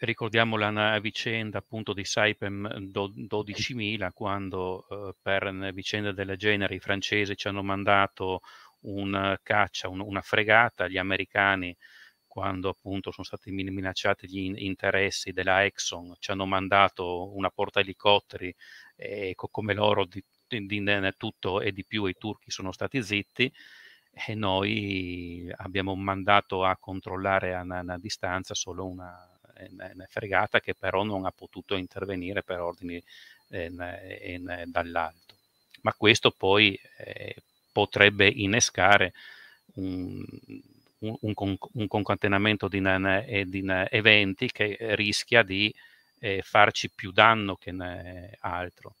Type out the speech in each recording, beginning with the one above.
ricordiamo la vicenda appunto di Saipem 12.000 eh, quando eh, per vicenda del genere i francesi ci hanno mandato un eh, caccia, un, una fregata, gli americani quando appunto sono stati minacciati gli interessi della Exxon ci hanno mandato una porta elicotteri e co- come loro di, di, di, tutto e di più i turchi sono stati zitti e noi abbiamo mandato a controllare a una, distanza solo una, ne fregata che però non ha potuto intervenire per ordini ehm, ehm, dall'alto. Ma questo poi eh, potrebbe innescare un, un, un, concatenamento di, eh, di, eventi che rischia di eh, farci più danno che altro.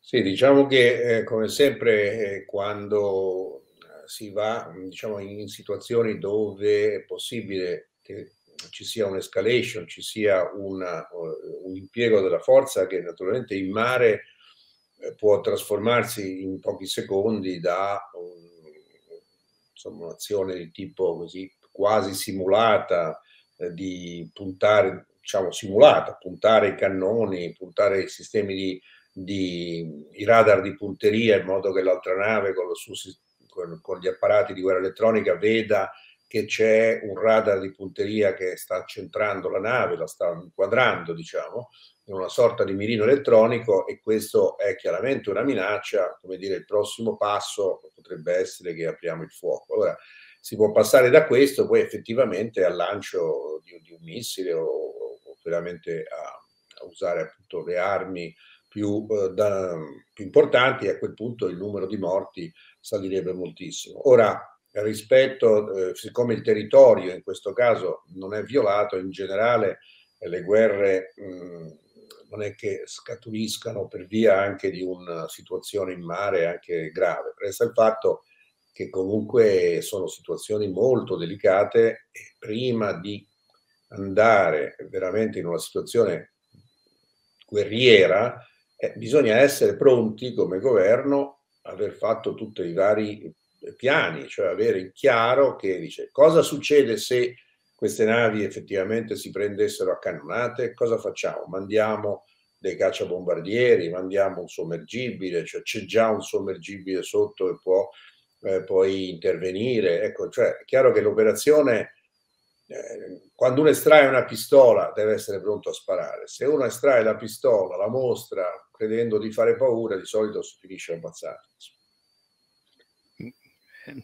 Sì, diciamo che eh, come sempre eh, quando si va diciamo, in situazioni dove è possibile che cioè, ci sia un'escalation, ci sia una, eh, un impiego della forza che naturalmente in mare eh, può trasformarsi in pochi secondi da insomma, un'azione di tipo così quasi simulata, eh, di puntare, diciamo simulata, puntare i cannoni, puntare i sistemi di, di i radar di punteria in modo che l'altra nave con, suo, con, con gli apparati di guerra elettronica veda che c'è un radar di punteria che sta centrando la nave, la sta inquadrando, diciamo, in una sorta di mirino elettronico e questo è chiaramente una minaccia, come dire, il prossimo passo potrebbe essere che apriamo il fuoco. Allora, si può passare da questo poi effettivamente al lancio di, di un missile o, o veramente a, a, usare appunto le armi più, eh, da, più importanti e a quel punto il numero di morti salirebbe moltissimo. Ora, rispetto, eh, siccome il territorio in questo caso non è violato, in generale eh, le guerre mh, mm, non è che scaturiscano per via anche di una situazione in mare anche grave. Resta il fatto che comunque sono situazioni molto delicate e prima di andare veramente in una situazione guerriera, eh, bisogna essere pronti come governo aver fatto tutti i vari piani, cioè avere in chiaro che dice cosa succede se queste navi effettivamente si prendessero a cannonate, cosa facciamo? Mandiamo dei cacciabombardieri, mandiamo un sommergibile, cioè c'è già un sommergibile sotto e può eh, poi intervenire. Ecco, cioè è chiaro che l'operazione, eh, quando uno estrae una pistola, deve essere pronto a sparare. Se uno estrae la pistola, la mostra, credendo di fare paura, di solito si finisce ammazzato. Ehm,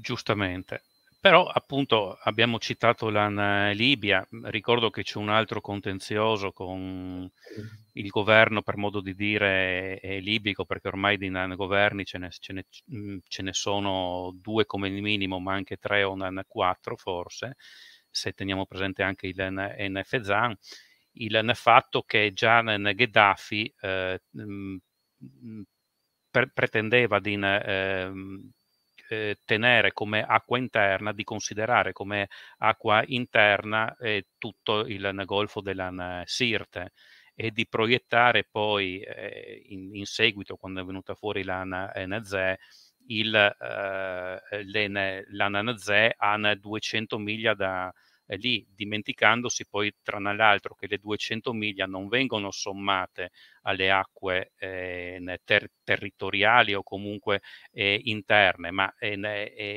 giustamente. Però appunto abbiamo citato la eh, Libia, ricordo che c'è un altro contenzioso con il governo, per modo di dire, libico, perché ormai di governi ce ne, ce, ne, mm, ce ne, sono due come minimo, ma anche tre o quattro forse, se teniamo presente anche il NFZAN, il fatto che già Gheddafi eh, mm, mm, pre- pretendeva di... Eh, eh, tenere come acqua interna, di considerare come acqua interna eh, tutto il golfo della Sirte e di proiettare poi eh, in, in, seguito, quando è venuta fuori la NZE, eh, eh, l'ANANZE a 200 miglia da, eh, lì dimenticandosi poi tra l'altro che le 200 miglia non vengono sommate alle acque eh, ter- territoriali o comunque eh, interne, ma eh,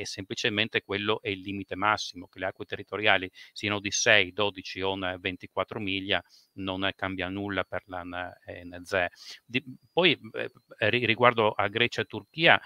è semplicemente quello è il limite massimo, che le acque territoriali siano di 6, 12 o 24 miglia non cambia nulla per la NZE. Eh, poi eh, riguardo a Grecia e Turchia,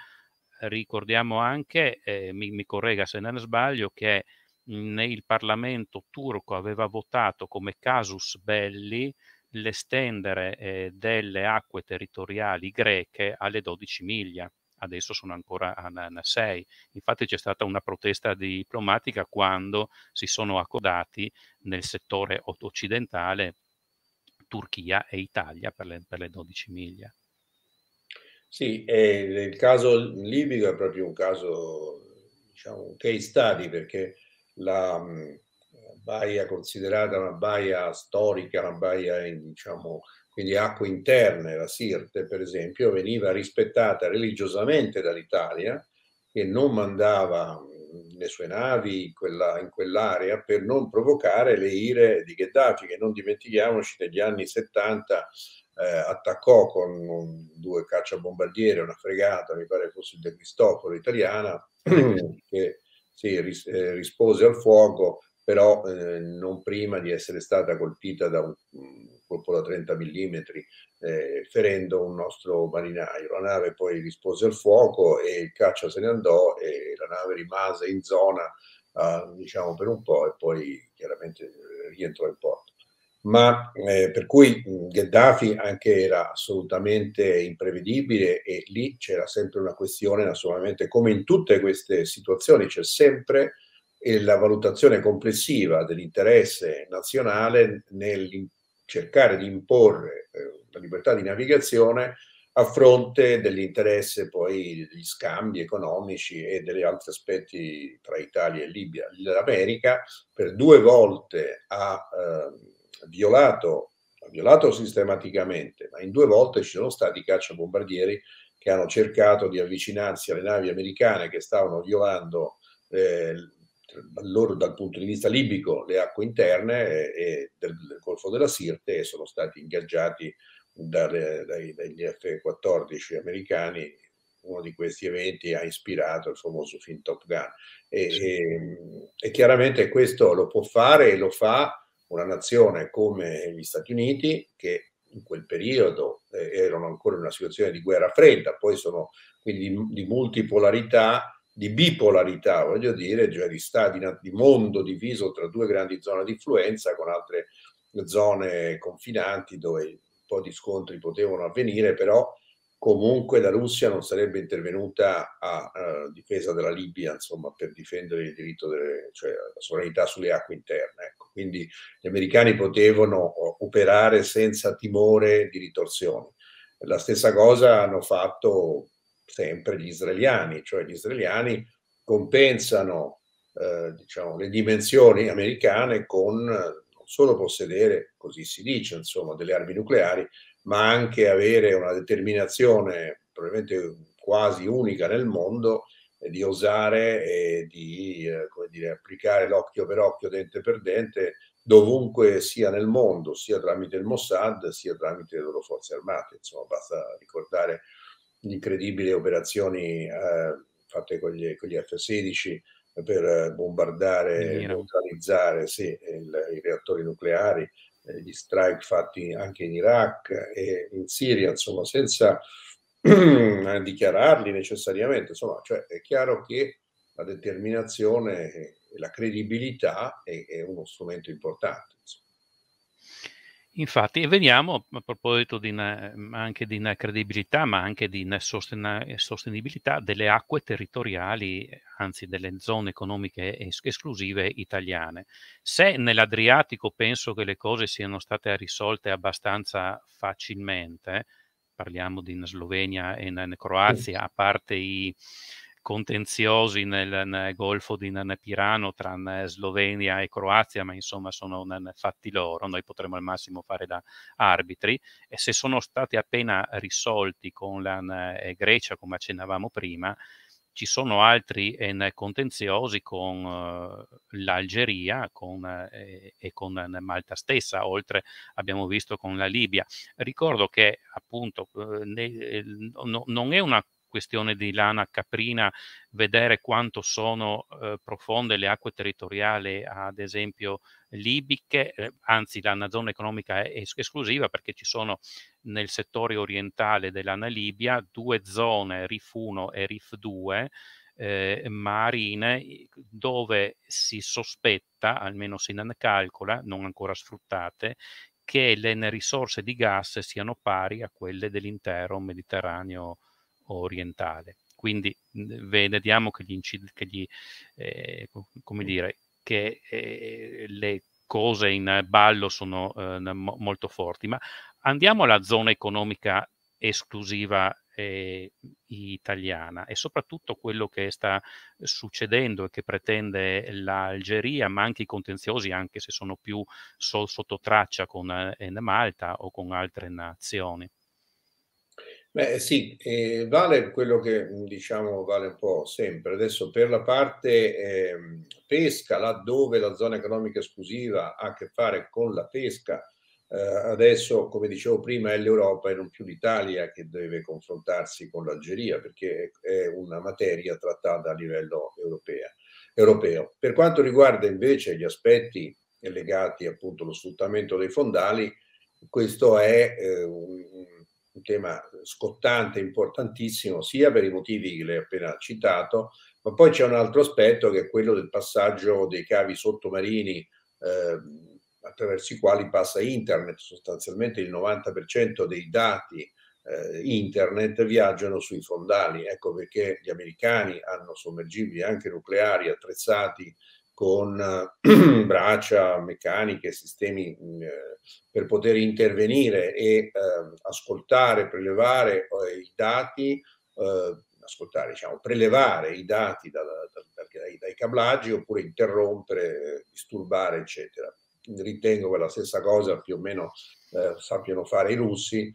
ricordiamo anche, mi, mi corregga se non sbaglio, che il Parlamento turco aveva votato come casus belli l'estendere eh, delle acque territoriali greche alle 12 miglia. Adesso sono ancora a, 6. Infatti c'è stata una protesta diplomatica quando si sono accodati nel settore occidentale Turchia e Italia per le, per le 12 miglia. Sì, il caso libico è proprio un caso, diciamo, un case study perché la mm, baia considerata una baia storica, una baia in, diciamo, quindi acque interne, la Sirte per esempio, veniva rispettata religiosamente dall'Italia che non mandava mm, le sue navi in, quella, in quell'area per non provocare le ire di Gheddafi che non dimentichiamoci negli anni 70 eh, attaccò con un, due cacciabombardieri, una fregata, mi pare fosse il De Cristoforo italiana, che sì, ris- eh, rispose al fuoco, però eh, non prima di essere stata colpita da un, colpo da 30 mm, eh, ferendo un nostro marinaio. La nave poi rispose al fuoco e il caccia se ne andò e la nave rimase in zona ah, diciamo per un po' e poi chiaramente eh, rientrò in porto ma eh, per cui Gheddafi anche era assolutamente imprevedibile e lì c'era sempre una questione naturalmente come in tutte queste situazioni c'è sempre eh, la valutazione complessiva dell'interesse nazionale nel cercare di imporre eh, la libertà di navigazione a fronte dell'interesse poi degli scambi economici e degli altri aspetti tra Italia e Libia. L'America per due volte ha eh, violato, ha violato sistematicamente, ma in due volte ci sono stati cacciabombardieri che hanno cercato di avvicinarsi alle navi americane che stavano violando eh, loro dal punto di vista libico le acque interne e, del, del Golfo della Sirte e sono stati ingaggiati dalle, dai, dagli F-14 americani. Uno di questi eventi ha ispirato il famoso film Top Gun e, sì. e, e chiaramente questo lo può fare e lo fa una nazione come gli Stati Uniti, che in quel periodo eh, erano ancora in una situazione di guerra fredda, poi sono quindi di multipolarità, di bipolarità, voglio dire, cioè di, stati, di mondo diviso tra due grandi zone di influenza con altre zone confinanti dove un po' di scontri potevano avvenire, però comunque la Russia non sarebbe intervenuta a, a difesa della Libia, insomma, per difendere il diritto, delle, cioè la sovranità sulle acque interne. Ecco quindi gli americani potevano eh, operare senza timore di ritorsioni. La stessa cosa hanno fatto sempre gli israeliani, cioè gli israeliani compensano eh, diciamo, le dimensioni americane con eh, non solo possedere, così si dice, insomma, delle armi nucleari, ma anche avere una determinazione probabilmente quasi unica nel mondo di osare e di eh, dire, applicare l'occhio per occhio, dente per dente, dovunque sia nel mondo, sia tramite il Mossad, sia tramite le loro forze armate. Insomma, basta ricordare le incredibili operazioni eh, fatte con gli, con gli, F-16 per bombardare, e neutralizzare sì, il, i reattori nucleari, eh, gli strike fatti anche in Iraq e in Siria, insomma, senza a dichiararli necessariamente, insomma, cioè è chiaro che la determinazione e la credibilità è, è uno strumento importante. Insomma. Infatti, veniamo a proposito di una, anche di una credibilità, ma anche di una sostenibilità delle acque territoriali, anzi delle zone economiche es- esclusive italiane. Se nell'Adriatico penso che le cose siano state risolte abbastanza facilmente, parliamo di in Slovenia e in, in Croazia, a parte i contenziosi nel, nel golfo di Pirano tra eh, Slovenia e Croazia, ma insomma sono fatti loro, noi potremmo al massimo fare da arbitri e se sono stati appena risolti con la eh, Grecia, come accennavamo prima, ci sono altri ehm, contenziosi con uh, l'Algeria con, eh, e con ehm, Malta stessa, oltre abbiamo visto con la Libia. Ricordo che appunto eh, ne, ehm, no, non è una questione di lana caprina, vedere quanto sono eh, profonde le acque territoriali, ad esempio libiche, eh, anzi la zona economica è es- esclusiva perché ci sono nel settore orientale dell'Ana Libia due zone, RIF 1 e RIF 2, eh, marine dove si sospetta, almeno si calcola, non ancora sfruttate, che le risorse di gas siano pari a quelle dell'intero Mediterraneo orientale. Quindi vediamo che gli, che gli eh, come dire, che eh, le cose in ballo sono eh, mo- molto forti, ma andiamo alla zona economica esclusiva eh, italiana e soprattutto quello che sta succedendo e che pretende l'Algeria, ma anche i contenziosi, anche se sono più so- sotto traccia con eh, Malta o con altre nazioni. Beh, sì, eh, vale quello che diciamo vale un po' sempre. Adesso per la parte eh, pesca, laddove la zona economica esclusiva ha a che fare con la pesca, eh, adesso, come dicevo prima, è l'Europa e non più l'Italia che deve confrontarsi con l'Algeria perché è una materia trattata a livello europea, europeo. Per quanto riguarda invece gli aspetti legati appunto allo sfruttamento dei fondali, questo è eh, un un tema scottante, importantissimo, sia per i motivi che lei ha appena citato, ma poi c'è un altro aspetto che è quello del passaggio dei cavi sottomarini eh, attraverso i quali passa internet, sostanzialmente il 90% dei dati eh, internet viaggiano sui fondali, ecco perché gli americani hanno sommergibili anche nucleari attrezzati con eh, braccia meccaniche, sistemi mm, eh, per poter intervenire e eh, ascoltare, prelevare eh, i dati, ascoltare, diciamo, prelevare i dati da, da, dai, dai cablaggi oppure interrompere, disturbare, eccetera. Ritengo che la stessa cosa più o meno sappiano fare i russi,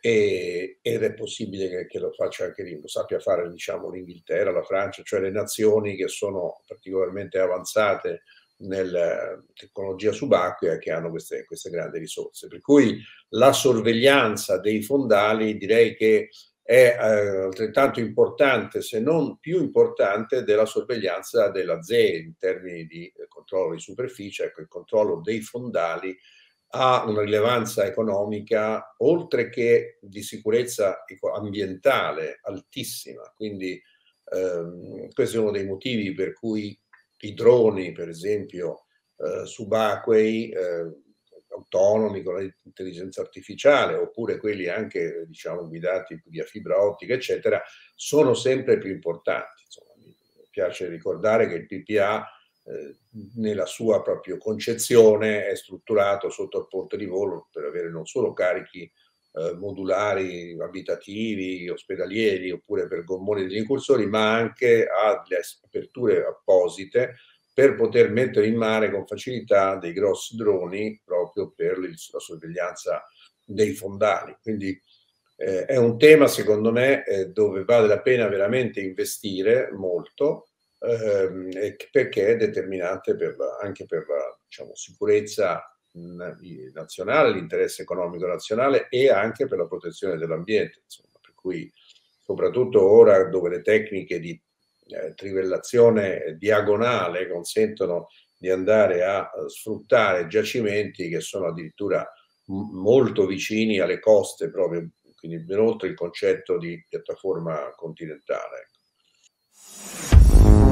e, ed è possibile che, che lo faccia anche lì, lo sappia fare diciamo, l'Inghilterra, la Francia, cioè le nazioni che sono particolarmente avanzate nella eh, tecnologia subacquea che hanno queste, queste grandi risorse. Per cui la sorveglianza dei fondali direi che è eh, altrettanto importante, se non più importante, della sorveglianza della ZEE in termini di eh, controllo di superficie, ecco, il controllo dei fondali ha una rilevanza economica, oltre che di sicurezza ambientale altissima. Quindi ehm, questo è uno dei motivi per cui i droni, per esempio, eh, subacquei, eh, autonomi con l'intelligenza artificiale, oppure quelli anche diciamo, guidati via fibra ottica, eccetera, sono sempre più importanti. Insomma, mi piace ricordare che il PPA eh, nella sua proprio concezione è strutturato sotto il ponte di volo per avere non solo carichi eh, modulari, abitativi, ospedalieri oppure per gommoni degli incursori, ma anche ha delle aperture apposite per poter mettere in mare con facilità dei grossi droni proprio per la sorveglianza dei fondali. Quindi eh, è un tema, secondo me, eh, dove vale la pena veramente investire molto ehm, perché determinate per la, anche per la diciamo, sicurezza mh, nazionale, l'interesse economico nazionale e anche per la protezione dell'ambiente. Insomma, per cui, soprattutto ora dove le tecniche di eh, trivellazione diagonale consentono di andare a eh, sfruttare giacimenti che sono addirittura molto vicini alle coste, proprio quindi ben oltre il concetto di piattaforma continentale. Ecco.